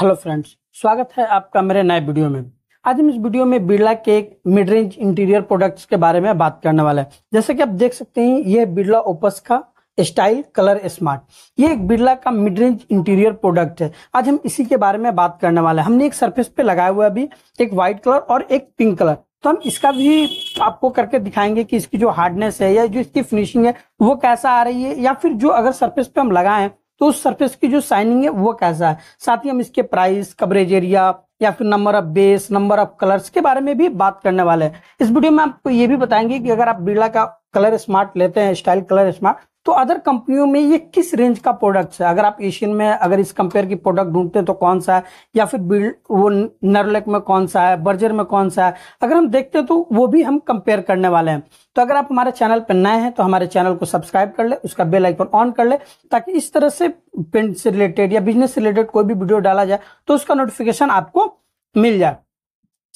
hello friends स्वागत है आपका मेरे नए वीडियो में आज हम इस वीडियो में बिरला के एक मिड रेंज इंटीरियर प्रोडक्ट्स के बारे में बात करने वाला है जैसे कि आप देख सकते हैं ये बिरला ओपस का स्टाइल कलर स्मार्ट ये एक बिरला का मिड रेंज इंटीरियर प्रोडक्ट है आज हम इसी के बारे में बात करने वाले हैं हमने एक सर्फेस पे लगाया हुआ अभी एक व्हाइट कलर और एक पिंक कलर तो हम इसका भी आपको करके दिखाएंगे कि इसकी जो हार्डनेस है या जो इसकी फिनिशिंग है वो कैसा आ रही है या फिर जो अगर सरफेस पे हम लगाएं तो उस सर्फेस की जो शाइनिंग है वो कैसा है साथ ही हम इसके प्राइस कवरेज एरिया या फिर number of base number of colours के बारे में भी बात करने वाले हैं इस वीडियो में आपको ये भी बताएंगे कि अगर आप बिरला का कलर स्मार्ट लेते हैं स्टाइल कलर स्मार्ट तो अदर कंपनियों में ये किस रेंज का प्रोडक्ट है अगर आप एशियन में अगर इस कंपेयर की प्रोडक्ट ढूंढते हैं तो कौन सा है या फिर बिल्ड वो नरलेक में कौन सा है बर्जर में कौन सा है अगर हम देखते हैं तो वो भी हम कंपेयर करने वाले हैं तो अगर आप हमारे चैनल पर नए हैं तो हमारे चैनल को सब्सक्राइब कर ले उसका बेल आइकन ऑन कर ले ताकि इस तरह से पेंट से रिलेटेड या बिजनेस से रिलेटेड कोई भी वीडियो डाला जाए तो उसका नोटिफिकेशन आपको मिल जाए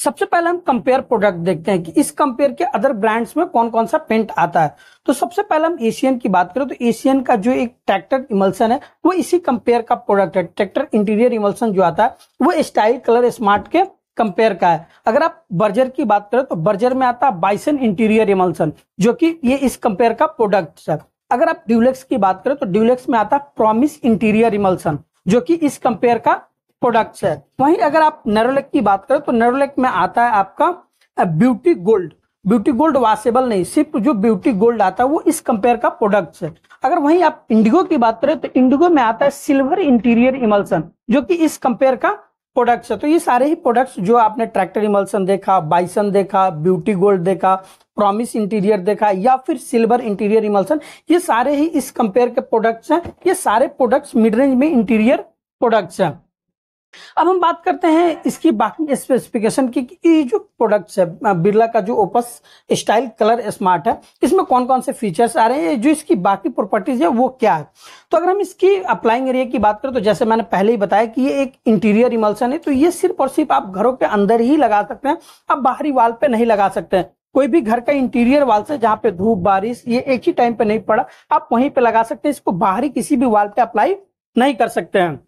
सबसे पहले हम कंपेयर प्रोडक्ट देखते हैं कि इस कंपेयर के अदर ब्रांड्स में कौन कौन सा पेंट आता है तो सबसे पहले हम एशियन की बात करें तो एशियन का जो एक ट्रैक्टर इमल्सन है वो इसी कंपेयर का प्रोडक्ट है ट्रैक्टर इंटीरियर इमल्सन जो आता है वो स्टाइल कलर स्मार्ट के कंपेयर का है अगर आप बर्जर की बात करें तो बर्जर में आता है बाइसन इंटीरियर इमल्सन जो कि ये इस कंपेयर का प्रोडक्ट है अगर आप ड्यूलेक्स की बात करें तो ड्यूलेक्स में आता है प्रोमिस इंटीरियर इमल्सन जो कि इस कंपेयर का प्रोडक्ट्स है वहीं अगर आप नेरोलेक की बात करें तो नेरोलेक में आता है आपका beauty gold beauty gold washable नहीं सिर्फ जो ब्यूटी गोल्ड आता है वो इस कंपेयर का प्रोडक्ट है अगर वहीं आप इंडिगो की बात करें तो इंडिगो में आता है सिल्वर इंटीरियर इमल्सन जो कि इस कंपेयर का प्रोडक्ट है तो ये सारे ही प्रोडक्ट्स जो आपने ट्रैक्टर इमल्सन देखा बाइसन देखा ब्यूटी गोल्ड देखा प्रॉमिस इंटीरियर देखा या फिर सिल्वर इंटीरियर इमल्सन ये सारे ही इस कंपेयर के प्रोडक्ट्स हैं ये सारे प्रोडक्ट्स मिड रेंज में इंटीरियर प्रोडक्ट्स हैं अब हम बात करते हैं इसकी बाकी स्पेसिफिकेशन की कि ये जो प्रोडक्ट्स है बिरला का जो ओपस स्टाइल कलर स्मार्ट है इसमें कौन कौन से फीचर्स आ रहे हैं जो इसकी बाकी प्रॉपर्टीज है वो क्या है तो अगर हम इसकी अप्लाइंग एरिया की बात करें तो जैसे मैंने पहले ही बताया कि ये एक इंटीरियर इमल्सन है तो ये सिर्फ और सिर्फ आप घरों के अंदर ही लगा सकते हैं आप बाहरी वाल पे नहीं लगा सकते हैं कोई भी घर का इंटीरियर वाल से जहाँ पे धूप बारिश ये एक ही टाइम पे नहीं पड़ा आप वहीं पे लगा सकते हैं इसको बाहरी किसी भी वाल पे अप्लाई नहीं कर सकते हैं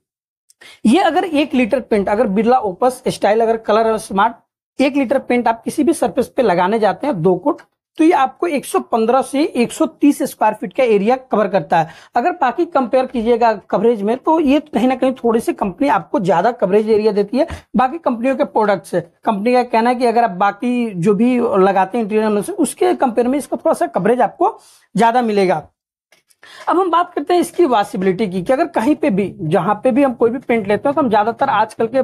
ये अगर एक लीटर पेंट अगर बिरला ओपस स्टाइल अगर कलर स्मार्ट एक लीटर पेंट आप किसी भी सरफेस पे लगाने जाते हैं दो कोट तो ये आपको 115 से 130 स्क्वायर फीट का एरिया कवर करता है अगर बाकी कंपेयर कीजिएगा कवरेज में तो ये कहीं ना कहीं थोड़ी सी कंपनी आपको ज्यादा कवरेज एरिया देती है बाकी कंपनियों के प्रोडक्ट से कंपनी का कहना है कि अगर आप बाकी जो भी लगाते हैं इंटीरियर में से उसके कंपेयर में इसका थोड़ा सा कवरेज आपको ज्यादा मिलेगा अब हम बात करते हैं इसकी वॉसिबिलिटी की कि अगर कहीं पे भी जहां पे भी हम कोई भी पेंट लेते हैं तो हम ज्यादातर आजकल के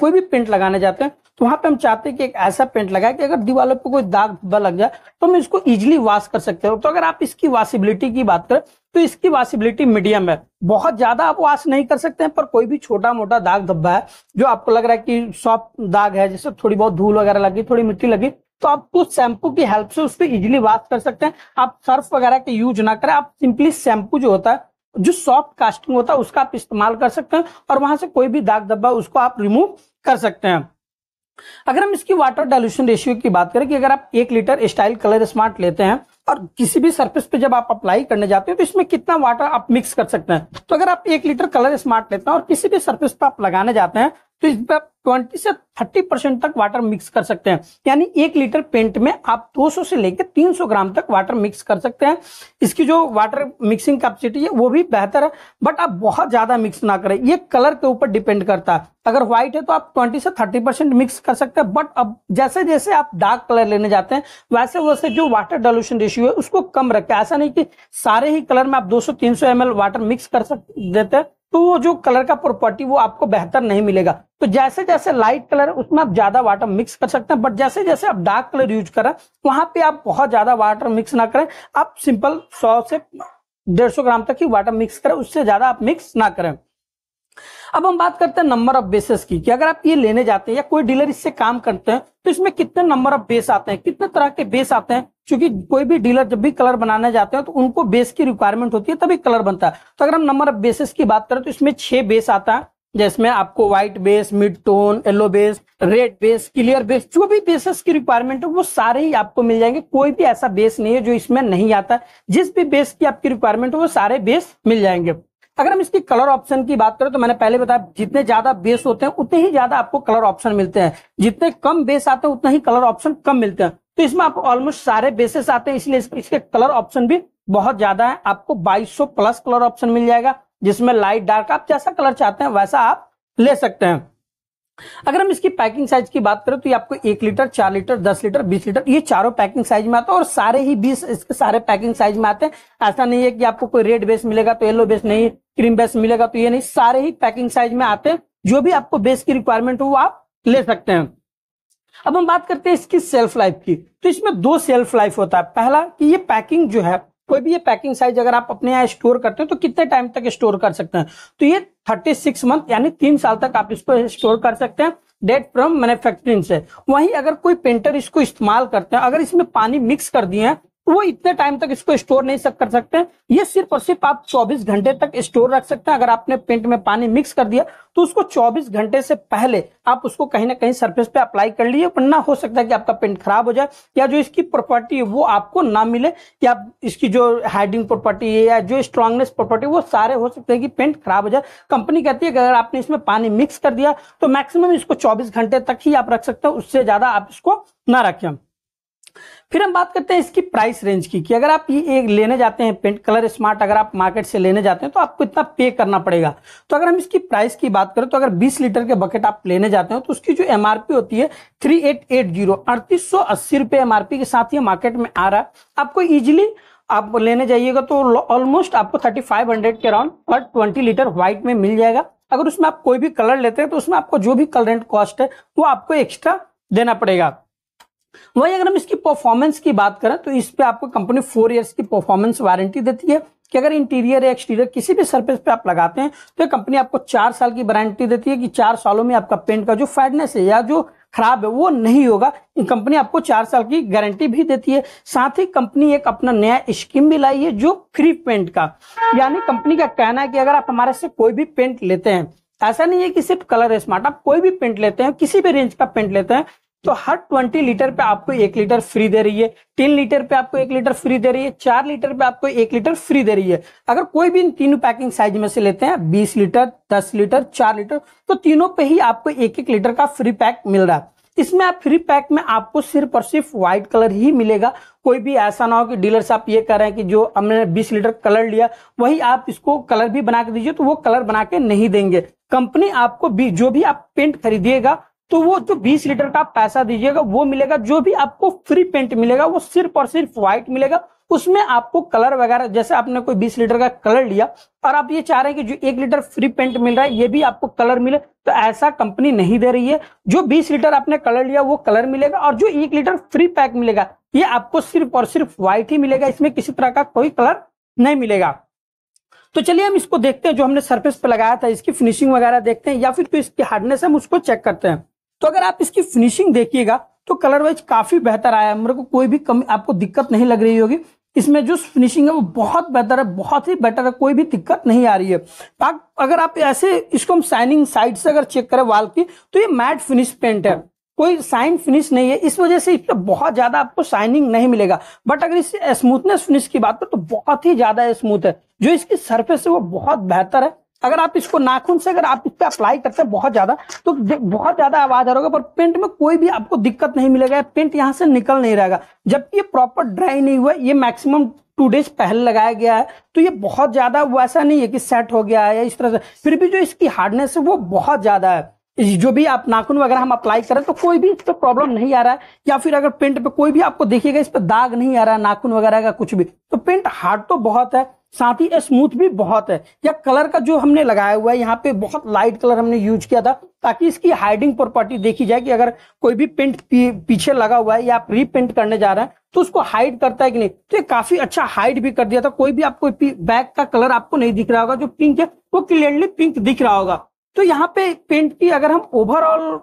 कोई भी पेंट लगाने जाते हैं तो वहां पे हम चाहते हैं कि एक ऐसा पेंट लगाए कि अगर दीवालों पे कोई दाग धब्बा लग जाए तो हम इसको इजिली वॉश कर सकते हैं तो अगर आप इसकी वॉसिबिलिटी की बात करें तो इसकी वॉसिबिलिटी मीडियम है बहुत ज्यादा आप वॉश नहीं कर सकते हैं पर कोई भी छोटा मोटा दाग धब्बा है जो आपको लग रहा है कि सॉफ्ट दाग है जैसे थोड़ी बहुत धूल वगैरह लगी थोड़ी मिट्टी लगी तो आप कुछ तो शैम्पू की हेल्प से पर इजिली वाश कर सकते हैं आप सर्फ वगैरह का यूज ना करें आप सिंपली शैम्पू जो होता है जो सॉफ्ट कास्टिंग होता है उसका आप इस्तेमाल कर सकते हैं और वहां से कोई भी दाग धब्बा उसको आप रिमूव कर सकते हैं अगर हम इसकी वाटर डाइल्यूशन रेशियो की बात करें कि अगर आप एक लीटर स्टाइल कलर स्मार्ट लेते हैं और किसी भी सरफेस पे जब आप अप्लाई करने जाते हैं तो इसमें कितना वाटर आप मिक्स कर सकते हैं तो अगर आप एक लीटर कलर स्मार्ट लेते हैं और किसी भी सरफेस पे आप लगाने जाते हैं तो इसमें आप ट्वेंटी से थर्टी परसेंट तक वाटर मिक्स कर सकते हैं यानी एक लीटर पेंट में आप 200 से लेकर 300 ग्राम तक वाटर मिक्स कर सकते हैं इसकी जो वाटर मिक्सिंग कैपेसिटी है वो भी बेहतर है बट आप बहुत ज़्यादा मिक्स ना करें ये कलर के ऊपर डिपेंड करता है अगर व्हाइट है तो आप 20 से 30 परसेंट मिक्स कर सकते हैं बट अब जैसे जैसे आप डार्क कलर लेने जाते हैं वैसे वैसे जो वाटर डोल्यूशन रेशियो है उसको कम रखें ऐसा नहीं कि सारे ही कलर में आप 200-300 सौ वाटर मिक्स कर सकते देते हैं तो वो जो कलर का प्रॉपर्टी वो आपको बेहतर नहीं मिलेगा तो जैसे जैसे लाइट कलर उसमें आप ज्यादा वाटर मिक्स कर सकते हैं बट जैसे जैसे आप डार्क कलर यूज करें वहां पे आप बहुत ज्यादा वाटर मिक्स ना करें आप सिंपल सौ से डेढ़ सौ ग्राम तक ही वाटर मिक्स करें उससे ज्यादा आप मिक्स ना करें अब हम बात करते हैं नंबर ऑफ बेसेस की कि अगर आप ये लेने जाते हैं या कोई डीलर इससे काम करते हैं तो इसमें कितने नंबर ऑफ बेस आते हैं कितने तरह के बेस आते हैं क्योंकि कोई भी डीलर जब भी कलर बनाने जाते हैं तो उनको बेस की रिक्वायरमेंट होती है तभी कलर बनता है तो अगर हम नंबर ऑफ बेसेस की बात करें तो इसमें छह बेस आता है जिसमें आपको white base mid tone yellow base red base clear base जो भी बेसेस की रिक्वायरमेंट है वो सारे ही आपको मिल जाएंगे कोई भी ऐसा बेस नहीं है जो इसमें नहीं आता जिस भी बेस की आपकी रिक्वायरमेंट है वो सारे बेस मिल जाएंगे अगर हम इसकी कलर ऑप्शन की बात करें तो मैंने पहले बताया जितने ज्यादा बेस होते हैं उतने ही ज्यादा आपको कलर ऑप्शन मिलते हैं जितने कम बेस आते हैं उतना ही कलर ऑप्शन कम मिलते हैं तो इसमें आपको ऑलमोस्ट सारे बेसेस आते हैं इसलिए इसके कलर ऑप्शन भी बहुत ज्यादा है आपको 2200 प्लस कलर ऑप्शन मिल जाएगा जिसमें लाइट डार्क आप जैसा कलर चाहते हैं वैसा आप ले सकते हैं अगर हम इसकी पैकिंग साइज की बात करें तो ये आपको एक लीटर चार लीटर दस लीटर बीस लीटर ये चारों पैकिंग साइज में आता है और सारे ही बीस इसके सारे पैकिंग साइज में आते हैं ऐसा नहीं है कि आपको कोई रेड बेस मिलेगा तो येलो बेस नहीं क्रीम बेस मिलेगा तो ये नहीं सारे ही पैकिंग साइज में आते हैं जो भी आपको बेस की रिक्वायरमेंट हो वो आप ले सकते हैं अब हम बात करते हैं इसकी सेल्फ लाइफ की तो इसमें दो सेल्फ लाइफ होता है पहला कि ये पैकिंग जो है कोई भी ये पैकिंग साइज अगर आप अपने यहाँ स्टोर करते हैं तो कितने टाइम तक स्टोर कर सकते हैं तो ये थर्टी सिक्स मंथ यानी तीन साल तक आप इसको स्टोर कर सकते हैं डेट फ्रॉम मैन्युफैक्चरिंग से वहीं अगर कोई पेंटर इसको इस्तेमाल करते हैं अगर इसमें पानी मिक्स कर दिए हैं वो इतने टाइम तक इसको स्टोर नहीं सक कर सकते ये सिर्फ और सिर्फ आप 24 घंटे तक स्टोर रख सकते हैं अगर आपने पेंट में पानी मिक्स कर दिया तो उसको 24 घंटे से पहले आप उसको कहीं ना कहीं सरफेस पे अप्लाई कर लिए वरना हो सकता है कि आपका पेंट खराब हो जाए या जो इसकी प्रॉपर्टी है वो आपको ना मिले या इसकी जो हाइडिंग प्रॉपर्टी है या जो स्ट्रांगनेस प्रॉपर्टी वो सारे हो सकते हैं कि पेंट खराब हो जाए कंपनी कहती है कि अगर आपने इसमें पानी मिक्स कर दिया तो मैक्सिमम इसको चौबीस घंटे तक ही आप रख सकते हैं उससे ज्यादा आप इसको ना रखें फिर हम बात करते हैं इसकी प्राइस रेंज की कि अगर आप ये एक लेने जाते हैं पेंट कलर स्मार्ट अगर आप मार्केट से लेने जाते हैं तो आपको इतना पे करना पड़ेगा तो अगर हम इसकी प्राइस की बात करें तो अगर 20 लीटर के बकेट आप लेने जाते हैं तो उसकी जो एमआरपी होती है थ्री एट एट जीरो अड़तीस सौ अस्सी रुपये एमआरपी के साथ ये मार्केट में आ रहा है आपको इजिली आप लेने जाइएगा तो ऑलमोस्ट आपको थर्टी के अराउंड पर ट्वेंटी लीटर व्हाइट में मिल जाएगा अगर उसमें आप कोई भी कलर लेते हैं तो उसमें आपको जो भी कलरेंट कॉस्ट है वो आपको एक्स्ट्रा देना पड़ेगा वहीं अगर हम इसकी परफॉर्मेंस की बात करें तो इस पे आपको कंपनी फोर इयर्स की परफॉर्मेंस वारंटी देती है कि अगर इंटीरियर या एक्सटीरियर किसी भी सरफेस पे आप लगाते हैं तो कंपनी आपको चार साल की वारंटी देती है कि चार सालों में आपका पेंट का जो फैडनेस है या जो खराब है वो नहीं होगा कंपनी आपको चार साल की गारंटी भी देती है साथ ही कंपनी एक अपना नया स्कीम भी लाई है जो फ्री पेंट का यानी कंपनी का कहना है कि अगर आप हमारे से कोई भी पेंट लेते हैं ऐसा नहीं है कि सिर्फ कलर है स्मार्ट आप कोई भी पेंट लेते हैं किसी भी रेंज का पेंट लेते हैं तो हर ट्वेंटी लीटर पे आपको एक लीटर फ्री दे रही है तीन लीटर पे आपको एक लीटर फ्री दे रही है चार लीटर पे आपको एक लीटर फ्री दे रही है अगर कोई भी इन तीनों पैकिंग साइज में से लेते हैं बीस लीटर दस लीटर चार लीटर तो तीनों पे ही आपको एक एक लीटर का फ्री पैक मिल रहा है इसमें आप फ्री पैक में आपको सिर्फ और सिर्फ व्हाइट कलर ही मिलेगा कोई भी ऐसा ना हो कि डीलर आप ये कह रहे हैं कि जो हमने 20 लीटर कलर लिया वही आप इसको कलर भी बना के दीजिए तो वो कलर बना के नहीं देंगे कंपनी आपको भी जो भी आप पेंट खरीदिएगा तो वो जो तो 20 लीटर का पैसा दीजिएगा वो मिलेगा जो भी आपको फ्री पेंट मिलेगा वो सिर्फ और सिर्फ व्हाइट मिलेगा उसमें आपको कलर वगैरह जैसे आपने कोई 20 लीटर का कलर लिया और आप ये चाह रहे हैं कि जो एक लीटर फ्री पेंट मिल रहा है ये भी आपको कलर मिले तो ऐसा कंपनी नहीं दे रही है जो 20 लीटर आपने कलर लिया वो कलर मिलेगा और जो एक लीटर फ्री पैक मिलेगा ये आपको सिर्फ और सिर्फ व्हाइट ही मिलेगा इसमें किसी तरह का कोई कलर नहीं मिलेगा तो चलिए हम इसको देखते हैं जो हमने सर्फेस पर लगाया था इसकी फिनिशिंग वगैरह देखते हैं या फिर तो इसकी हार्डनेस हम उसको चेक करते हैं तो अगर आप इसकी फिनिशिंग देखिएगा तो कलर वाइज काफी बेहतर आया मेरे को कोई भी कमी आपको दिक्कत नहीं लग रही होगी इसमें जो फिनिशिंग है वो बहुत बेहतर है बहुत ही बेटर है कोई भी दिक्कत नहीं आ रही है अगर आप ऐसे इसको हम साइनिंग साइड से अगर चेक करें वाल की तो ये मैट फिनिश पेंट है कोई साइन फिनिश नहीं है इस वजह से इस पर बहुत ज्यादा आपको साइनिंग नहीं मिलेगा बट अगर इससे स्मूथनेस फिनिश की बात करें तो बहुत ही ज्यादा स्मूथ है जो इसकी सरफेस है वो बहुत बेहतर है अगर आप इसको नाखून से अगर आप इस पर अप्लाई करते हैं बहुत ज्यादा तो बहुत ज्यादा आवाज आ रहा होगा पर पेंट में कोई भी आपको दिक्कत नहीं मिलेगा पेंट यहाँ से निकल नहीं रहेगा जबकि ये प्रॉपर ड्राई नहीं हुआ ये मैक्सिमम टू डेज पहले लगाया गया है तो ये बहुत ज्यादा वैसा नहीं है कि सेट हो गया है या इस तरह से फिर भी जो इसकी हार्डनेस है वो बहुत ज्यादा है जो भी आप नाखून वगैरह हम अप्लाई करें तो कोई भी इस पर प्रॉब्लम नहीं आ रहा है या फिर अगर पेंट पे कोई भी आपको देखिएगा इस पर दाग नहीं आ रहा है नाखून वगैरह का कुछ भी तो पेंट हार्ड तो बहुत है साथ ही स्मूथ भी बहुत है या कलर का जो हमने लगाया हुआ है यहाँ पे बहुत लाइट कलर हमने यूज किया था ताकि इसकी हाइडिंग प्रॉपर्टी देखी जाए कि अगर कोई भी पेंट पीछे लगा हुआ है या आप रीपेंट करने जा रहे हैं तो उसको हाइड करता है कि नहीं तो ये काफी अच्छा हाइड भी कर दिया था कोई भी आपको बैक का कलर आपको नहीं दिख रहा होगा जो पिंक है वो क्लियरली पिंक दिख रहा होगा तो यहाँ पे पेंट की अगर हम ओवरऑल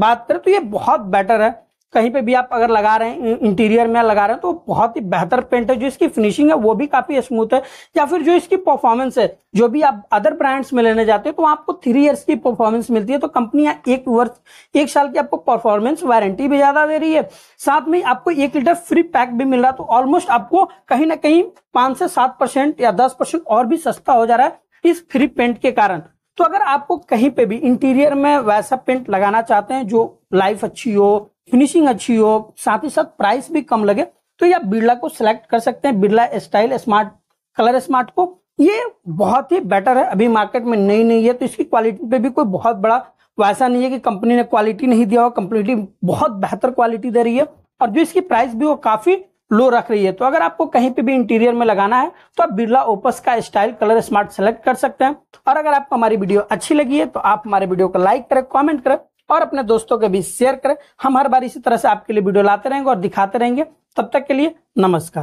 बात करें तो ये बहुत बेटर है कहीं पे भी आप अगर लगा रहे हैं इंटीरियर में लगा रहे हैं तो बहुत ही बेहतर पेंट है जो इसकी फिनिशिंग है वो भी काफ़ी स्मूथ है या फिर जो इसकी परफॉर्मेंस है जो भी आप अदर ब्रांड्स में लेने जाते हैं तो आपको थ्री इयर्स की परफॉर्मेंस मिलती है तो कंपनियां एक वर्ष एक साल की आपको परफॉर्मेंस वारंटी भी ज़्यादा दे रही है साथ में आपको एक लीटर फ्री पैक भी मिल रहा तो ऑलमोस्ट आपको कहीं ना कहीं पांच से सात परसेंट या दस परसेंट और भी सस्ता हो जा रहा है इस फ्री पेंट के कारण तो अगर आपको कहीं पे भी इंटीरियर में वैसा पेंट लगाना चाहते हैं जो लाइफ अच्छी हो फिनिशिंग अच्छी हो साथ ही साथ प्राइस भी कम लगे तो ये आप बिरला को सिलेक्ट कर सकते हैं Birla style smart colour smart को ये बहुत ही बेटर है अभी मार्केट में नई नई है तो इसकी क्वालिटी पे भी कोई बहुत बड़ा वैसा नहीं है कि कंपनी ने क्वालिटी नहीं दिया हो कंपनी बहुत बेहतर क्वालिटी दे रही है और जो इसकी प्राइस भी वो काफी लो रख रही है तो अगर आपको कहीं पे भी इंटीरियर में लगाना है तो आप बिरला ओपस का स्टाइल कलर स्मार्ट सेलेक्ट कर सकते हैं और अगर आपको हमारी वीडियो अच्छी लगी है तो आप हमारे वीडियो को लाइक करें कॉमेंट करें और अपने दोस्तों के बीच शेयर करें हम हर बार इसी तरह से आपके लिए वीडियो लाते रहेंगे और दिखाते रहेंगे तब तक के लिए नमस्कार